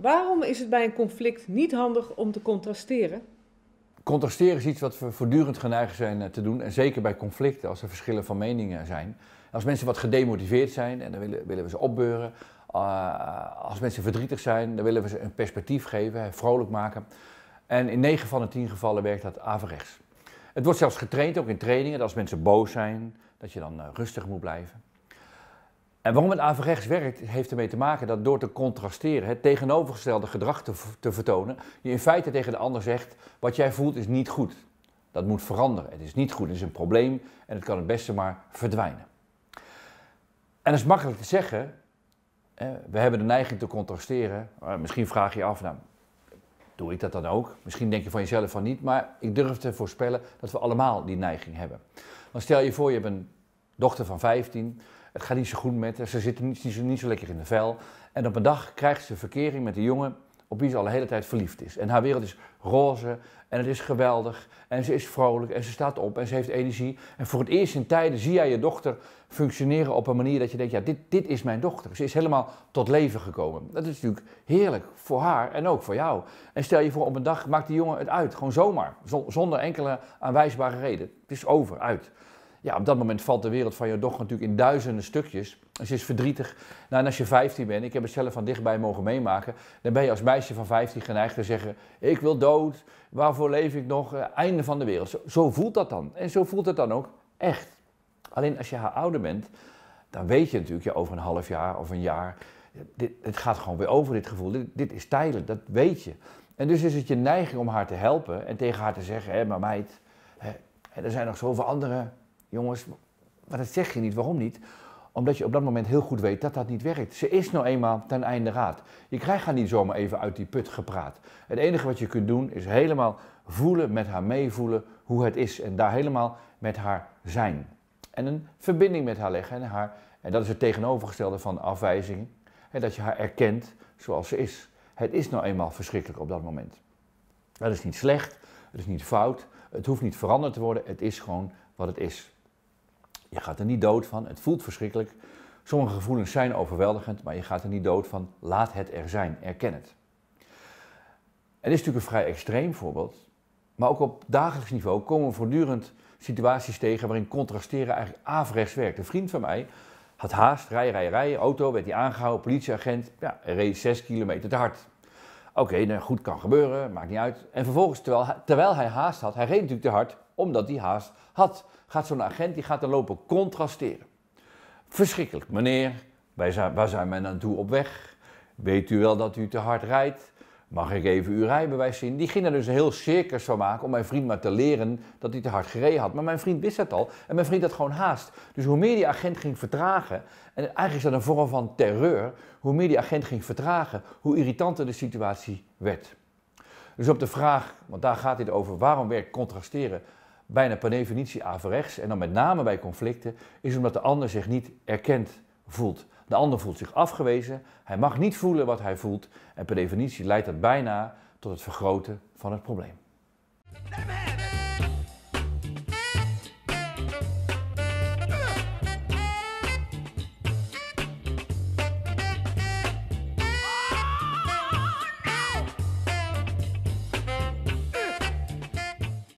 Waarom is het bij een conflict niet handig om te contrasteren? Contrasteren is iets wat we voortdurend geneigd zijn eh, te doen. En zeker bij conflicten, als er verschillen van meningen eh, zijn. Als mensen wat gedemotiveerd zijn en dan willen, willen we ze opbeuren. Eh, als mensen verdrietig zijn, dan willen we ze een perspectief geven, vrolijk maken. En in 9 van de 10 gevallen werkt dat averechts. Het wordt zelfs getraind, ook in trainingen, dat als mensen boos zijn, dat je dan rustig moet blijven. En waarom het averechts werkt, heeft ermee te maken dat door te contrasteren, het tegenovergestelde gedrag te, vertonen, je in feite tegen de ander zegt: wat jij voelt is niet goed. Dat moet veranderen. Het is niet goed, het is een probleem en het kan het beste maar verdwijnen. En dat is makkelijk te zeggen. We hebben de neiging te contrasteren. Misschien vraag je je af, nou, doe ik dat dan ook? Misschien denk je van jezelf van niet, maar ik durf te voorspellen dat we allemaal die neiging hebben. Dan stel je voor, je hebt een dochter van 15 het gaat niet zo goed met Ze zitten niet, niet, zo lekker in de vel. En op een dag krijgt ze verkering met een jongen op wie ze al de hele tijd verliefd is. En haar wereld is roze en het is geweldig. En ze is vrolijk en ze staat op en ze heeft energie. En voor het eerst in tijden zie jij je dochter functioneren op een manier dat je denkt... ja, dit, dit is mijn dochter. Ze is helemaal tot leven gekomen. Dat is natuurlijk heerlijk voor haar en ook voor jou. En stel je voor, op een dag maakt die jongen het uit. Gewoon zomaar. Zonder enkele aanwijsbare reden. Het is over, uit ja, op dat moment valt de wereld van je dochter natuurlijk in duizenden stukjes. En ze is verdrietig. Nou, en als je 15 bent, ik heb het zelf van dichtbij mogen meemaken, dan ben je als meisje van 15 geneigd te zeggen: Ik wil dood, waarvoor leef ik nog? Eh, einde van de wereld. Zo, voelt dat dan. En zo voelt het dan ook echt. Alleen als je haar ouder bent, dan weet je natuurlijk, ja, over een half jaar of een jaar, eh, dit, het gaat gewoon weer over dit gevoel. Dit, dit is tijdelijk, dat weet je. En dus is het je neiging om haar te helpen en tegen haar te zeggen: Hé, maar meid, hè, er zijn nog zoveel andere Jongens, maar dat zeg je niet. Waarom niet? Omdat je op dat moment heel goed weet dat dat niet werkt. Ze is nou eenmaal ten einde raad. Je krijgt haar niet zomaar even uit die put gepraat. Het enige wat je kunt doen is helemaal voelen, met haar meevoelen hoe het is. En daar helemaal met haar zijn. En een verbinding met haar leggen. En, haar, en dat is het tegenovergestelde van afwijzing. En dat je haar erkent zoals ze is. Het is nou eenmaal verschrikkelijk op dat moment. Dat is niet slecht, het is niet fout, het hoeft niet veranderd te worden. Het is gewoon wat het is. Je gaat er niet dood van. Het voelt verschrikkelijk. Sommige gevoelens zijn overweldigend, maar je gaat er niet dood van. Laat het er zijn. Erken het. Het is natuurlijk een vrij extreem voorbeeld. Maar ook op dagelijks niveau komen we voortdurend situaties tegen waarin contrasteren eigenlijk averechts werkt. Een vriend van mij had haast, rij, rij, rij, auto, werd hij aangehouden, politieagent, ja, reed 6 kilometer te hard. Oké, nou goed, kan gebeuren, maakt niet uit. En vervolgens, terwijl, terwijl hij haast had, hij reed natuurlijk te hard, omdat hij haast had. Gaat zo'n agent, die gaat er lopen contrasteren. Verschrikkelijk, meneer, wij waar zijn wij naartoe op weg? Weet u wel dat u te hard rijdt? Mag ik even uw rijbewijs zien? Die ging er dus een heel circus van maken om mijn vriend maar te leren dat hij te hard gereden had. Maar mijn vriend wist dat al en mijn vriend had gewoon haast. Dus hoe meer die agent ging vertragen, en eigenlijk is dat een vorm van terreur, hoe meer die agent ging vertragen, hoe irritanter de situatie werd. Dus op de vraag, want daar gaat dit over, waarom werkt contrasteren bijna per definitie averechts en dan met name bij conflicten, is omdat de ander zich niet erkent voelt. De ander voelt zich afgewezen, hij mag niet voelen wat hij voelt en per definitie leidt dat bijna tot het vergroten van het probleem.